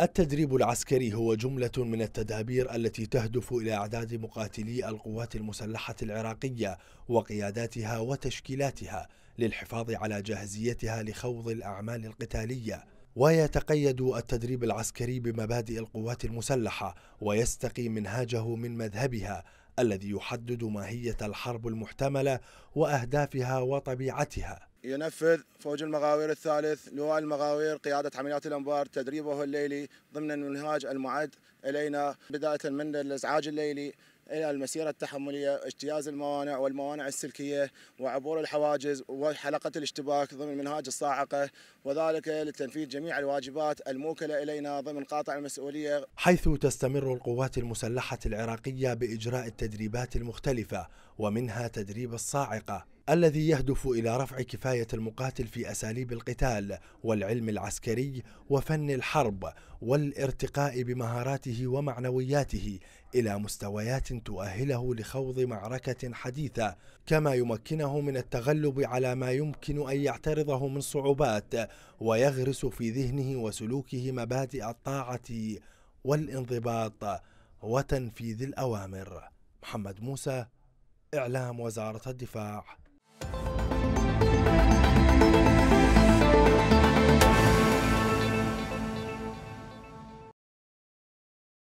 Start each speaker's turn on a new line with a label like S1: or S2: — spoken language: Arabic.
S1: التدريب العسكري هو جملة من التدابير التي تهدف إلى إعداد مقاتلي القوات المسلحة العراقية وقياداتها وتشكيلاتها للحفاظ على جاهزيتها لخوض الأعمال القتالية ويتقيد التدريب العسكري بمبادئ القوات المسلحة ويستقي منهاجه من مذهبها الذي يحدد ماهية الحرب المحتملة وأهدافها وطبيعتها
S2: ينفذ فوج المغاوير الثالث لواء المغاوير قيادة عمليات الأنبار تدريبه الليلي ضمن المنهاج المعد إلينا بداية من الإزعاج الليلي إلى المسيرة التحملية اجتياز الموانع والموانع السلكية وعبور الحواجز وحلقة الاشتباك ضمن منهاج الصاعقة وذلك لتنفيذ جميع الواجبات الموكلة إلينا ضمن قاطع المسؤولية
S1: حيث تستمر القوات المسلحة العراقية بإجراء التدريبات المختلفة ومنها تدريب الصاعقة الذي يهدف إلى رفع كفاية المقاتل في أساليب القتال والعلم العسكري وفن الحرب والارتقاء بمهاراته ومعنوياته إلى مستويات تؤهله لخوض معركة حديثة كما يمكنه من التغلب على ما يمكن أن يعترضه من صعوبات ويغرس في ذهنه وسلوكه مبادئ الطاعة والانضباط وتنفيذ الأوامر محمد موسى إعلام وزارة الدفاع